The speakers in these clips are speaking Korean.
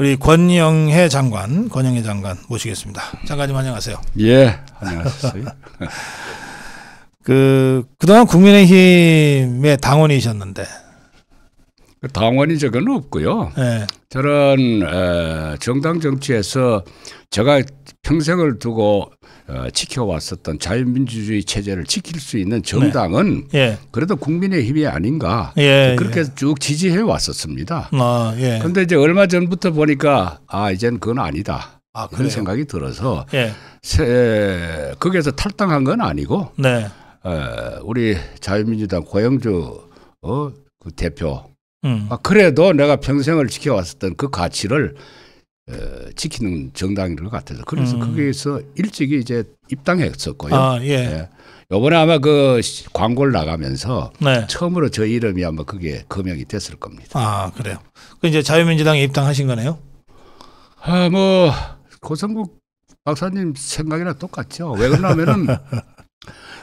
우리 권영해 장관, 권영해 장관 모시겠습니다. 장관님 안녕하세요. 예, 안녕하세요. 그 그동안 국민의힘의 당원이셨는데 당원이 적은 없고요. 네. 예. 저는 정당 정치에서 제가 평생을 두고 어, 지켜왔었던 자유민주주의 체제를 지킬 수 있는 네. 정당은 네. 예. 그래도 국민의 힘이 아닌가 예, 예. 그렇게 아, 예. 쭉 지지해 왔었습니다. 그런데 아, 이제 얼마 전부터 보니까 아 이젠 그건 아니다. 아, 그런 생각이 들어서 새, 예. 거기에서 탈당한 건 아니고 네. 에, 우리 자유민주당 고영주 어, 그 대표 음. 아, 그래도 내가 평생을 지켜왔었던 그 가치를 어, 지키는 정당인 것 같아서 그래서 음. 거기에서 일찍이 이제 입당했었고요. 아, 예. 예. 요번에 아마 그 광고를 나가면서 네. 처음으로 저 이름이 아마 그게 검역이 됐을 겁니다. 아 그래요. 그 이제 자유민주당에 입당하신 거네요. 아뭐 고성국 박사님 생각이랑 똑같죠. 왜 그러냐면은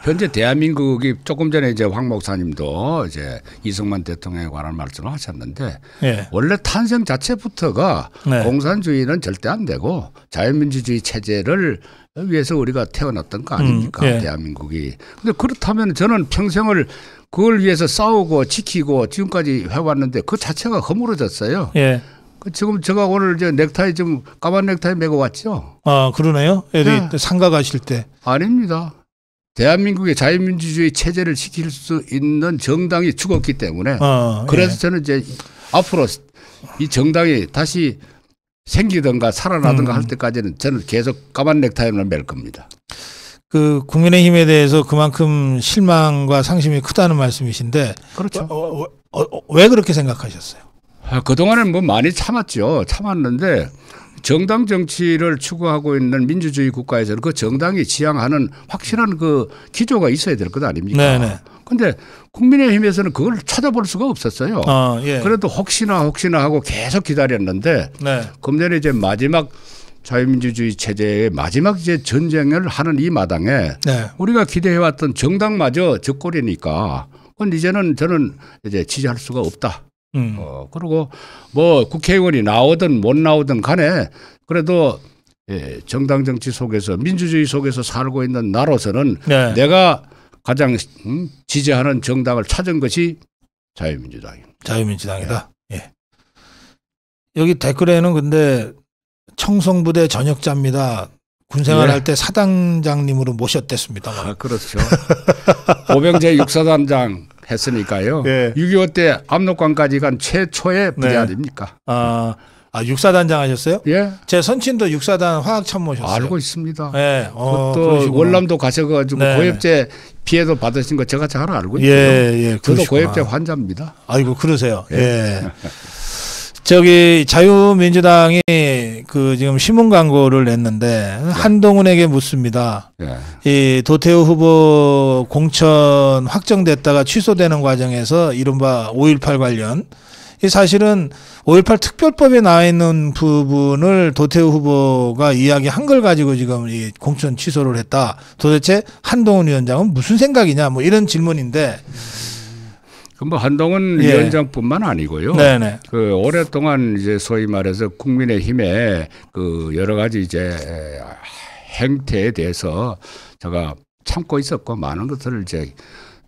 현재 대한민국이 조금 전에 이제 황 목사님도 이제 이승만 대통령에 관한 말씀을 하셨는데 네. 원래 탄생 자체부터가 네. 공산주의는 절대 안 되고 자유민주주의 체제를 위해서 우리가 태어났던 거 아닙니까 음, 예. 대한민국이 근데 그렇다면 저는 평생을 그걸 위해서 싸우고 지키고 지금까지 해왔는데 그 자체가 허물어졌어요. 예. 그 지금 제가 오늘 이제 넥타이 좀 까만 넥타이 메고 왔죠. 아 그러네요. 애들 네. 상가 가실 때. 아닙니다. 대한민국의 자유민주주의 체제를 지킬 수 있는 정당이 죽었기 때문에 어, 그래서 예. 저는 이제 앞으로 이 정당이 다시 생기든가 살아나든가 음. 할 때까지는 저는 계속 까만 넥타이만 맬 겁니다. 그 국민의힘에 대해서 그만큼 실망과 상심이 크다는 말씀이신데 그렇죠. 어, 어, 어, 어 왜 그렇게 생각하셨어요? 아, 그동안은 뭐 많이 참았죠. 참았는데 정당 정치를 추구하고 있는 민주주의 국가에서는 그 정당이 지향하는 확실한 그 기조가 있어야 될 것 아닙니까? 네, 네 근데 국민의힘에서는 그걸 찾아볼 수가 없었어요. 아, 예. 그래도 혹시나 혹시나 하고 계속 기다렸는데 네. 금년에 이제 마지막 자유민주주의 체제의 마지막 이제 전쟁을 하는 이 마당에 네. 우리가 기대해왔던 정당마저 적골이니까 그건 이제는 저는 이제 지지할 수가 없다. 음. 어, 그리고 뭐 국회의원이 나오든 못 나오든 간에 그래도 예, 정당 정치 속에서 민주주의 속에서 살고 있는 나로서는 네. 내가 가장 음, 지지하는 정당을 찾은 것이 자유민주당입니다. 자유민주당이다. 예. 예. 여기 댓글에는 근데 청송부대 전역자입니다. 군생활 예. 할때 사단장님으로 모셨댔습니다. 아, 그렇죠. 보병제 육사단장 했으니까요. 예. 6.25때 압록강까지 간 최초의 네. 부대 아닙니까? 아, 아 육사단장 하셨어요? 예. 제 선친도 육사단 화학 참모셨어요. 알고 있습니다. 예. 어, 또 월남도 가셔가지고 네. 고엽제 피해도 받으신 거 제가 잘 알고 예, 있고요. 예, 예. 저도 그러시구나. 고엽제 환자입니다. 아이고 그러세요. 예. 예. 저기 자유민주당이 그 지금 신문 광고를 냈는데 네. 한동훈에게 묻습니다. 네. 이 도태우 후보 공천 확정됐다가 취소되는 과정에서 이른바 5.18 관련 이 사실은 5.18 특별법에 나와 있는 부분을 도태우 후보가 이야기한 걸 가지고 지금 이 공천 취소를 했다. 도대체 한동훈 위원장은 무슨 생각이냐 뭐 이런 질문인데 음. 그뭐 한동훈 예. 위원장뿐만 아니고요. 네네. 그 오랫동안 이제 소위 말해서 국민의힘에그 여러 가지 이제 행태에 대해서 제가 참고 있었고 많은 것들을 이제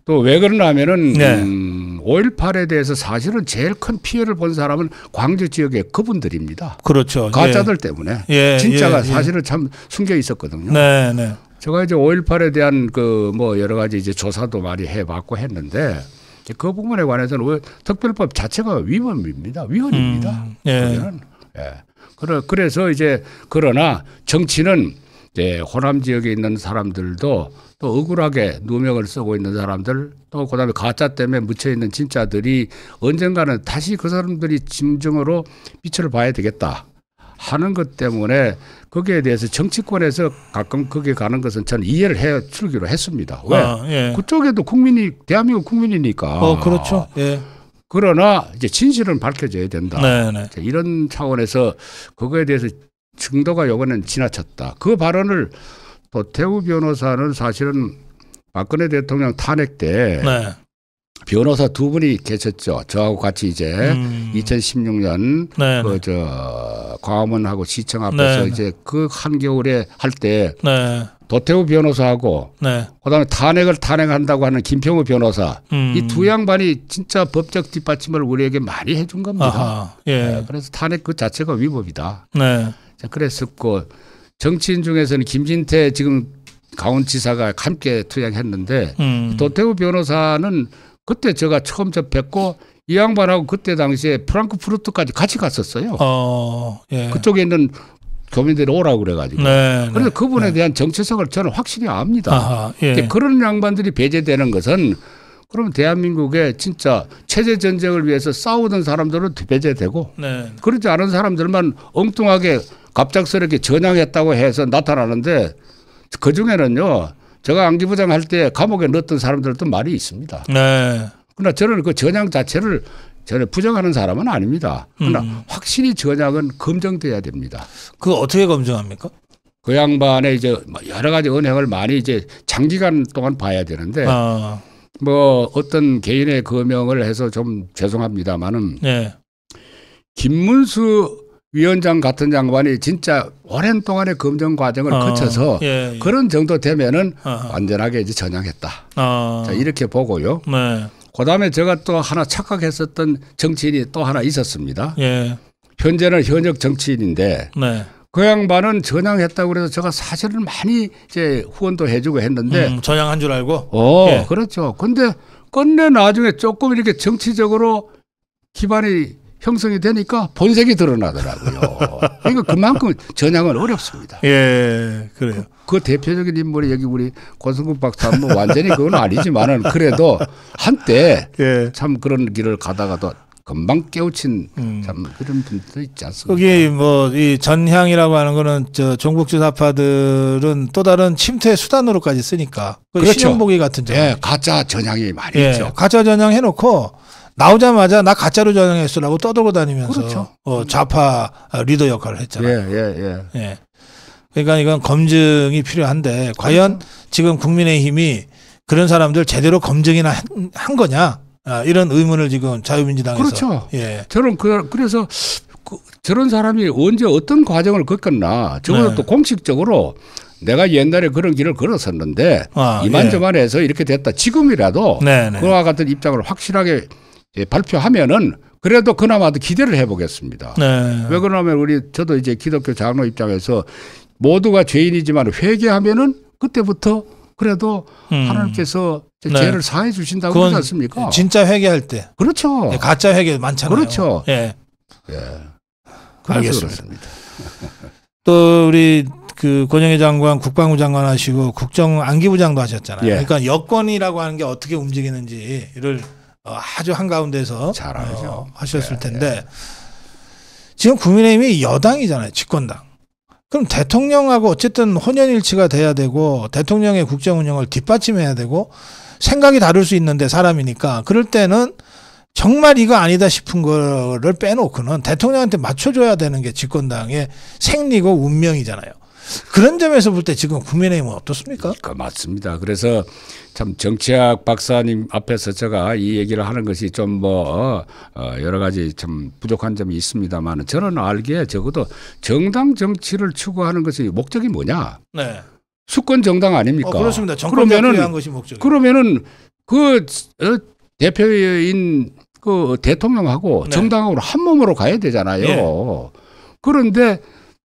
또 왜 그러냐면은 네. 음, 5.18에 대해서 사실은 제일 큰 피해를 본 사람은 광주 지역의 그분들입니다. 그렇죠. 예. 가짜들 예. 때문에 예. 진짜가 예, 예. 사실은 참 숨겨 있었거든요. 네, 네. 제가 이제 5.18에 대한 그 뭐 여러 가지 이제 조사도 많이 해봤고 했는데 예, 그 부분에 관해서는 특별법 자체가 위헌입니다. 위헌입니다. 음, 예. 예. 그래, 그래서 이제 그러나 정치는 이제 호남 지역에 있는 사람들도 또 억울하게 누명을 쓰고 있는 사람들 또 그다음에 가짜 때문에 묻혀 있는 진짜들이 언젠가는 다시 그 사람들이 진정으로 빛을 봐야 되겠다. 하는 것 때문에 거기에 대해서 정치권에서 가끔 거기에 가는 것은 저는 이해를 해 주기로 했습니다. 왜? 아, 예. 그쪽에도 국민이 대한민국 국민이니까. 어, 그렇죠. 예. 그러나 이제 진실은 밝혀져야 된다. 네네. 네. 이런 차원에서 그거에 대해서 증도가 요번엔 지나쳤다. 그 발언을 도태우 변호사는 사실은 박근혜 대통령 탄핵 때 네. 변호사 두 분이 계셨죠. 저하고 같이 이제 음. 2016년 그저 광화문하고 시청 앞에서 네네. 이제 그 한겨울에 할때 네. 도태우 변호사하고 네. 그다음에 탄핵을 탄핵한다고 하는 김평우 변호사 음. 이두 양반이 진짜 법적 뒷받침을 우리에게 많이 해준 겁니다. 예. 네, 그래서 탄핵 그 자체가 위법이다. 네. 자, 그랬었고 정치인 중에서는 김진태 지금 강원지사가 함께 투쟁했는데 음. 도태우 변호사는 그때 제가 처음 접뵙고이 양반하고 그때 당시에 프랑크푸르트까지 같이 갔었어요. 어, 예. 그쪽에 있는 교민들이 오라고 그래가지고. 네, 그래서 네, 그분에 네. 대한 정체성을 저는 확실히 압니다. 아하, 예. 그런 양반들이 배제되는 것은 그러면 대한민국에 진짜 체제 전쟁을 위해서 싸우던 사람들은 배제되고 네. 그렇지 않은 사람들만 엉뚱하게 갑작스럽게 전향했다고 해서 나타나는데 그 중에는요 제가 안기부장 할 때 감옥에 넣었던 사람들도 말이 있습니다. 네. 그러나 저는 그 전향 자체를 저는 부정하는 사람은 아닙니다. 그러나 음. 확실히 전향은 검증돼야 됩니다. 그 어떻게 검증합니까? 그 양반의 이제 뭐 여러 가지 언행을 많이 이제 장기간 동안 봐야 되는데 아. 뭐 어떤 개인의 거명을 해서 좀 죄송합니다만은 네. 김문수 위원장 같은 장관이 진짜 오랜 동안의 검증 과정을 어, 거쳐서 예, 예. 그런 정도 되면은 어, 어. 완전하게 이제 전향했다. 어. 자, 이렇게 보고요. 네. 그다음에 제가 또 하나 착각했었던 정치인이 또 하나 있었습니다. 예. 현재는 현역 정치인인데 네. 그 양반은 전향했다고 그래서 제가 사실은 많이 이제 후원도 해주고 했는데 음, 전향한 줄 알고. 어, 예. 그렇죠. 근데 끝내 나중에 조금 이렇게 정치적으로 기반이 형성이 되니까 본색이 드러나더라고요. 그러니까 그만큼 전향은 어렵습니다. 예, 그래요. 그, 그 대표적인 인물이 여기 우리 권성국 박사 뭐 완전히 그건 아니지만은 그래도 한때 예. 참 그런 길을 가다가도 금방 깨우친 음. 참 그런 분도 있지 않습니까? 거기 뭐 이 전향이라고 하는 거는 저 종북지사파들은 또 다른 침투의 수단으로까지 쓰니까 그 그렇죠. 신용보기 같은 점. 예, 가짜 전향이 많이 예, 있죠. 가짜 전향 해놓고 나오자마자 나 가짜로 전향했어라고 떠들고 다니면서 그렇죠. 어, 좌파 리더 역할을 했잖아요. 예, 예, 예. 예. 그러니까 이건 검증이 필요한데 과연 그렇죠. 지금 국민의힘이 그런 사람들 제대로 검증이나 한, 한 거냐 아, 이런 의문을 지금 자유민주당에서 그렇죠. 예. 저는 그, 그래서 그, 저런 사람이 언제 어떤 과정을 겪었나 적어도 네. 또 공식적으로 내가 옛날에 그런 길을 걸었었는데 아, 예. 이만저만해서 예. 이렇게 됐다 지금이라도 네, 네. 그와 같은 입장을 확실하게 예, 발표하면은 그래도 그나마도 기대를 해보겠습니다. 네. 왜 그러냐면 우리 저도 이제 기독교 장로 입장에서 모두가 죄인이지만 회개하면은 그때부터 그래도 음. 하나님께서 네. 죄를 사해 주신다고 그러지 않습니까? 진짜 회개할 때. 그렇죠. 네, 가짜 회개 많잖아요. 그렇죠. 예. 예. 알겠습니다. 또 우리 그 권영희 장관 국방부 장관 하시고 국정 안기부 장도 하셨잖아요. 예. 그러니까 여권이라고 하는 게 어떻게 움직이는지를 어, 아주 한가운데서 잘 어, 하셨을 예, 텐데 예, 예. 지금 국민의힘이 여당이잖아요. 집권당. 그럼 대통령하고 어쨌든 혼연일치가 돼야 되고 대통령의 국정 운영을 뒷받침해야 되고 생각이 다를 수 있는데 사람이니까 그럴 때는 정말 이거 아니다 싶은 거를 빼놓고는 대통령한테 맞춰줘야 되는 게 집권당의 생리고 운명이잖아요. 그런 점에서 볼 때 지금 국민의힘은 어떻습니까? 그 맞습니다. 그래서 참 정치학 박사님 앞에서 제가 이 얘기를 하는 것이 좀뭐 어, 여러 가지 참 부족한 점이 있습니다만 저는 알기에 적어도 정당 정치를 추구하는 것이 목적이 뭐냐? 네. 수권 정당 아닙니까? 어, 그렇습니다. 그러면은 그러면은 그 어, 대표인 그 대통령하고 네. 정당하고 한 몸으로 가야 되잖아요. 네. 그런데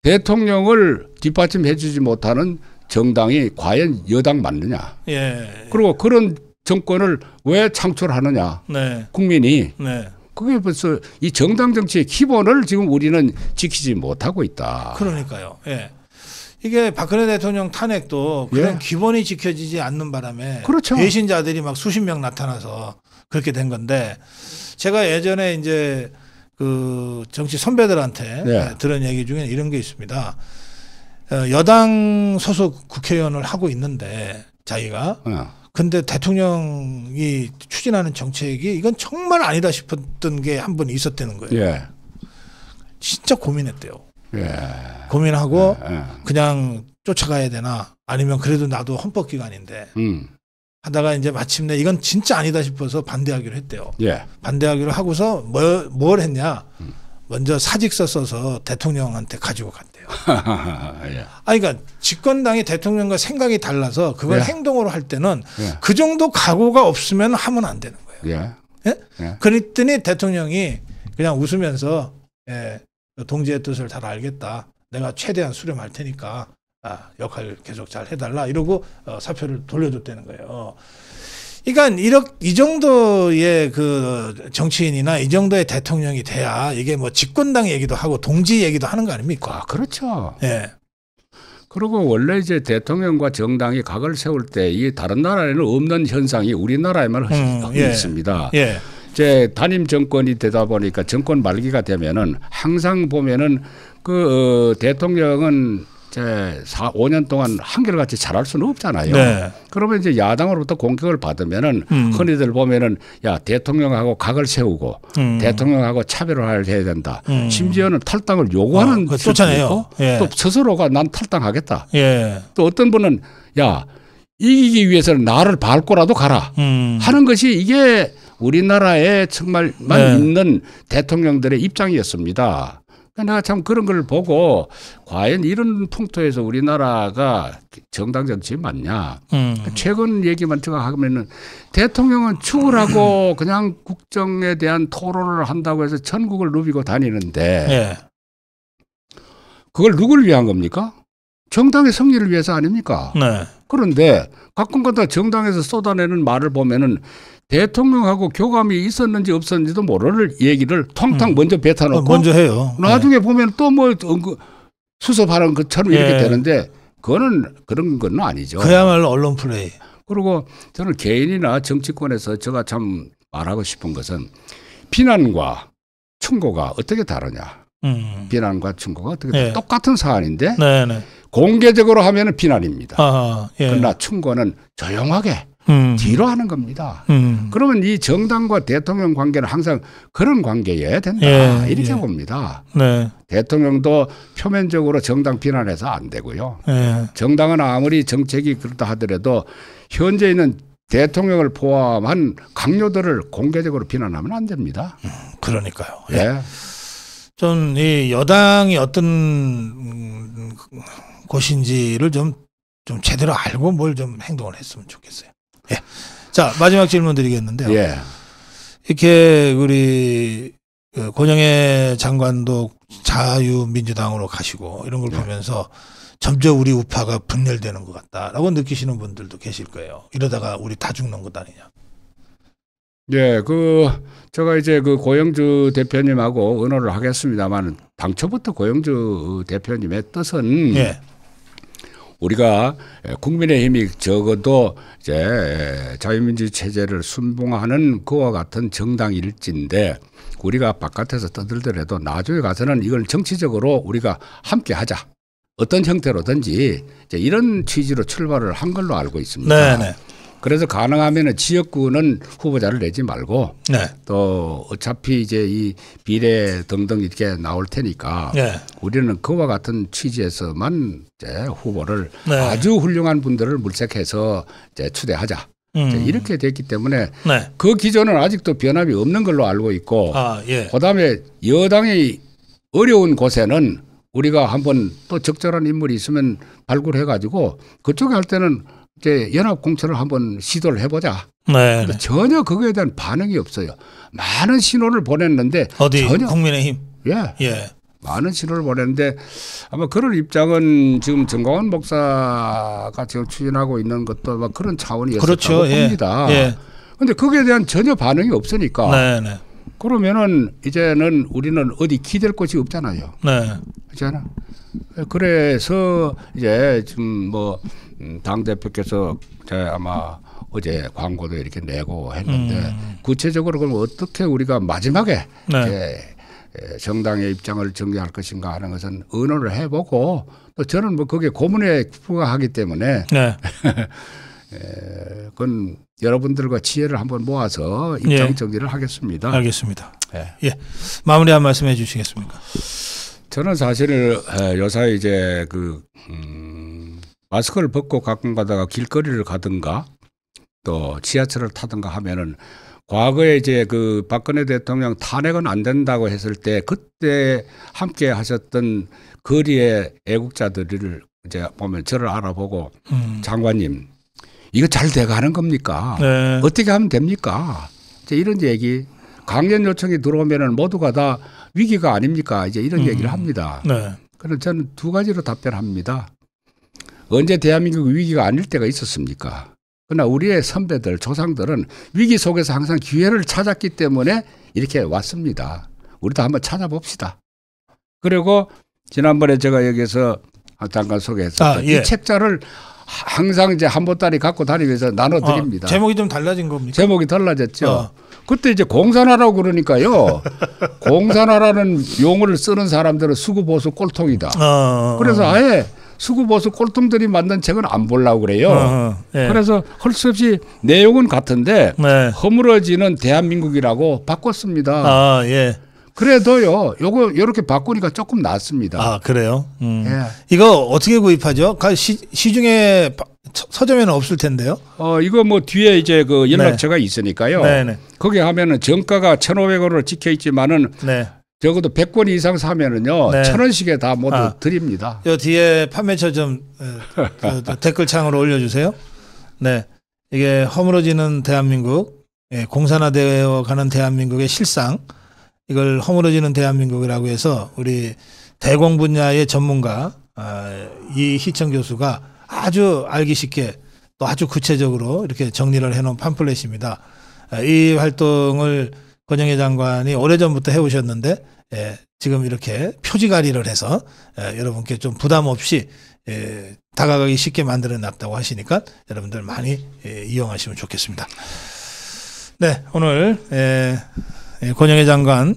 대통령을 뒷받침해 주지 못하는 정당이 과연 여당 맞느냐. 예. 그리고 그런 정권을 왜 창출하느냐. 네. 국민이. 네. 그게 벌써 이 정당 정치의 기본을 지금 우리는 지키지 못하고 있다. 그러니까요. 예. 이게 박근혜 대통령 탄핵도 그런 예. 기본이 지켜지지 않는 바람에 그렇죠. 배신자들이 막 수십 명 나타나서 그렇게 된 건데 제가 예전에 이제 그 정치 선배들한테 네. 들은 얘기 중에 이런 게 있습니다. 어, 여당 소속 국회의원을 하고 있는데 자기가 네. 근데 대통령이 추진하는 정책이 이건 정말 아니다 싶었던 게 한 번 있었다는 거예요. 예. 진짜 고민했대요. 예. 고민하고 예. 예. 그냥 쫓아가야 되나 아니면 그래도 나도 헌법기관인데 음. 하다가 이제 마침내 이건 진짜 아니다 싶어서 반대하기로 했대요. 예. 반대하기로 하고서 뭘, 뭐, 뭘 했냐. 음. 먼저 사직서 써서 대통령한테 가지고 갔대요. 예. 아, 그러니까 집권당이 대통령과 생각이 달라서 그걸 예. 행동으로 할 때는 예. 그 정도 각오가 없으면 하면 안 되는 거예요. 예. 예? 예. 그랬더니 대통령이 그냥 웃으면서 예, 동지의 뜻을 잘 알겠다. 내가 최대한 수렴할 테니까 아, 역할 을 계속 잘 해달라 이러고 어, 사표를 돌려줬다는 거예요. 그러니까 이렇이 정도의 그 정치인이나 이 정도의 대통령이 돼야 이게 뭐 집권당 얘기도 하고 동지 얘기도 하는 거 아닙니까? 아, 그렇죠. 예. 그리고 원래 이제 대통령과 정당이 각을 세울 때 이 다른 나라에는 없는 현상이 우리나라에만 음, 예. 있습니다. 예. 이제 단임 정권이 되다 보니까 정권 말기가 되면은 항상 보면은 그 어, 대통령은 이제 4, 5년 동안 한결같이 잘할 수는 없잖아요. 네. 그러면 이제 야당으로부터 공격을 받으면은 음. 흔히들 보면은 야 대통령하고 각을 세우고 음. 대통령하고 차별화를 해야 된다. 음. 심지어는 탈당을 요구하는 어, 쫓아내요. 예. 또 스스로가 난 탈당하겠다. 예. 또 어떤 분은 야 이기기 위해서는 나를 밟고라도 가라 음. 하는 것이 이게 우리나라에 정말만 네. 있는 대통령들의 입장이었습니다. 내가 참 그런 걸 보고 과연 이런 풍토에서 우리나라가 정당 정치 맞냐. 음. 최근 얘기만 생각하면은 대통령은 축을 하고 그냥 국정에 대한 토론을 한다고 해서 전국을 누비고 다니는데 네. 그걸 누굴 위한 겁니까? 정당의 승리를 위해서 아닙니까? 네. 그런데 가끔가다 정당에서 쏟아내는 말을 보면은 대통령하고 교감이 있었는지 없었는지도 모르는 얘기를 통탕 음. 먼저 뱉어놓고 아, 먼저 해요. 나중에 네. 보면 또 뭐 수습하는 것처럼 네. 이렇게 예. 되는데 그거는 그런 건 아니죠. 그야말로 언론 플레이. 그리고 저는 개인이나 정치권에서 제가 참 말하고 싶은 것은 비난과 충고가 어떻게 다르냐. 음. 비난과 충고가 어떻게 네. 똑같은 사안인데 네, 네. 공개적으로 하면 비난입니다. 아하, 예. 그러나 충고는 조용하게 음. 뒤로 하는 겁니다. 음. 그러면 이 정당과 대통령 관계는 항상 그런 관계여야 된다 예, 이렇게 예. 봅니다. 네. 대통령도 표면적으로 정당 비난해서 안 되고요. 예. 정당은 아무리 정책이 그렇다 하더라도 현재 있는 대통령을 포함한 강요들을 공개적으로 비난하면 안 됩니다. 음, 그러니까요. 예. 예. 전이 여당이 어떤 음, 그, 곳인지를 좀좀 좀 제대로 알고 뭘 좀 행동을 했으면 좋겠어요. 예. 자 마지막 질문 드리겠는데요. 예. 이렇게 우리 그 권영애 장관도 자유민주당으로 가시고 이런 걸 예. 보면서 점점 우리 우파가 분열되는 것 같다라고 느끼시는 분들도 계실 거예요. 이러다가 우리 다 죽는 것 아니냐. 예, 그 제가 이제 그 고영주 대표님하고 의논을 하겠습니다만 당초부터 고영주 대표님의 뜻은 예. 우리가 국민의힘이 적어도 이제 자유민주 체제를 순봉하는 그와 같은 정당일진데 우리가 바깥에서 떠들더라도 나중에 가서는 이걸 정치적으로 우리가 함께 하자. 어떤 형태로든지 이런 제이 취지로 출발을 한 걸로 알고 있습니다. 네네. 네. 그래서 가능하면은 지역구는 후보자를 내지 말고 네. 또 어차피 이제 이 비례 등등 이렇게 나올 테니까 네. 우리는 그와 같은 취지에서만 이제 후보를 네. 아주 훌륭한 분들을 물색해서 이제 추대하자. 음. 이렇게 됐기 때문에 네. 그 기조는 아직도 변함이 없는 걸로 알고 있고 아, 예. 그다음에 여당이 어려운 곳에는 우리가 한번 또 적절한 인물이 있으면 발굴해 가지고 그쪽에 할 때는 이제 연합 공천을 한번 시도를 해보자. 네. 전혀 그거에 대한 반응이 없어요. 많은 신호를 보냈는데 어디 전혀 국민의힘. 예. 예. 많은 신호를 보냈는데 아마 그런 입장은 지금 정광훈 목사가 지금 추진하고 있는 것도 아마 그런 차원이었다고 그렇죠. 예. 봅니다. 그런데 예. 거에 대한 전혀 반응이 없으니까 네, 네. 그러면은 이제는 우리는 어디 기댈 곳이 없잖아요. 네. 그렇잖아. 그래서 이제 지금 뭐 음, 당 대표께서 제 아마 어제 광고도 이렇게 내고 했는데 음. 구체적으로 그럼 어떻게 우리가 마지막에 네. 정당의 입장을 정리할 것인가 하는 것은 의논을 해보고 또 저는 뭐 그게 고문에 부과하기 때문에 네. 에, 그건 여러분들과 지혜를 한번 모아서 입장 예. 정리를 예. 하겠습니다. 알겠습니다. 예. 예. 마무리 한 말씀 해주시겠습니까? 저는 사실 요사 이제 그 음, 마스크를 벗고 가끔 가다가 길거리를 가든가 또 지하철을 타든가 하면은 과거에 이제 그 박근혜 대통령 탄핵은 안 된다고 했을 때 그때 함께 하셨던 거리의 애국자들을 이제 보면 저를 알아보고 음. 장관님 이거 잘 돼가는 겁니까? 네. 어떻게 하면 됩니까? 이제 이런 얘기 강연 요청이 들어오면은 모두가 다 위기가 아닙니까? 이제 이런 음. 얘기를 합니다. 네. 그럼 저는 두 가지로 답변합니다. 언제 대한민국 위기가 아닐 때가 있었습니까? 그러나 우리의 선배들, 조상들은 위기 속에서 항상 기회를 찾았기 때문에 이렇게 왔습니다. 우리도 한번 찾아봅시다. 그리고 지난번에 제가 여기서 잠깐 소개했었던 아, 예. 이 책자를 항상 이제 한 보따리 갖고 다니기위해서 나눠드립니다. 아, 제목이 좀 달라진 겁니까? 제목이 달라졌죠. 아. 그때 이제 공산화라고 그러니까요. 공산화라는 용어를 쓰는 사람들은 수구보수 꼴통이다. 어, 어, 그래서 아예 수구보수 꼴통들이 만든 책은 안 보려고 그래요. 어허, 예. 그래서 할 수 없이 내용은 같은데 네. 허물어지는 대한민국이라고 바꿨습니다. 아, 예. 그래도요, 요거 이렇게 바꾸니까 조금 낫습니다. 아, 그래요? 음. 예. 이거 어떻게 구입하죠? 시, 시중에 서점에는 없을 텐데요. 어, 이거 뭐 뒤에 이제 그 연락처가 네. 있으니까요. 네네. 네. 거기 하면은 정가가 천오백 원으로 찍혀 있지만은 네. 적어도 100권 이상 사면은요. 네. 천 원씩에 다 모두 아, 드립니다. 요 뒤에 판매처 좀 그, 그 댓글창으로 올려 주세요. 네. 이게 허물어지는 대한민국, 예, 공산화되어 가는 대한민국의 실상 이걸 허물어지는 대한민국이라고 해서 우리 대공 분야의 전문가 아, 이희청 교수가 아주 알기 쉽게 또 아주 구체적으로 이렇게 정리를 해놓은 팜플렛입니다. 아, 이 활동을 권영애 장관이 오래전부터 해오셨는데 예, 지금 이렇게 표지갈이를 해서 예, 여러분께 좀 부담 없이 예, 다가가기 쉽게 만들어 놨다고 하시니까 여러분들 많이 예, 이용하시면 좋겠습니다. 네, 오늘 예, 예 권영애 장관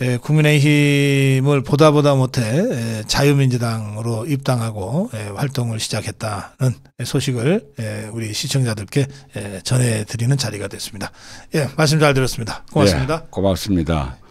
에, 예, 국민의힘을 보다 보다 못해 에, 예, 자유민주당으로 입당하고 에, 예, 활동을 시작했다는 소식을 에, 우리 시청자들께 에, 전해드리는 자리가 됐습니다. 예, 말씀 잘 들었습니다. 고맙습니다. 예, 고맙습니다.